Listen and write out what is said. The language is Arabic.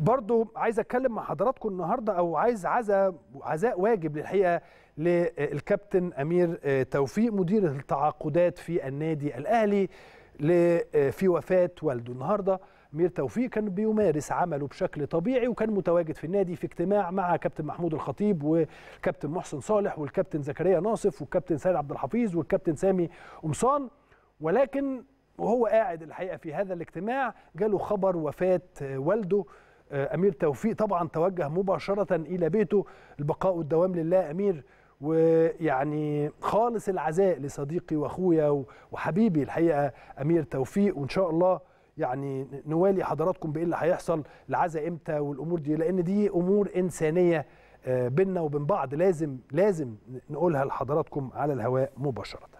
برضو عايز اتكلم مع حضراتكم النهارده او عايز عزاء عزاء واجب للحقيقه للكابتن امير آه، توفيق مدير التعاقدات في النادي الاهلي آه، في وفاه والده النهارده امير توفيق كان بيمارس عمله بشكل طبيعي وكان متواجد في النادي في اجتماع مع كابتن محمود الخطيب والكابتن محسن صالح والكابتن زكريا ناصف والكابتن سيد عبد الحفيظ والكابتن سامي قمصان ولكن وهو قاعد الحقيقه في هذا الاجتماع جاله خبر وفاه والده آه، امير توفيق طبعا توجه مباشره الى بيته البقاء والدوام لله امير ويعني خالص العزاء لصديقي واخويا وحبيبي الحقيقه امير توفيق وان شاء الله يعني نوالي حضراتكم بايه اللي هيحصل العزاء امتى والامور دي لان دي امور انسانيه آه، بينا وبين بعض لازم لازم نقولها لحضراتكم على الهواء مباشره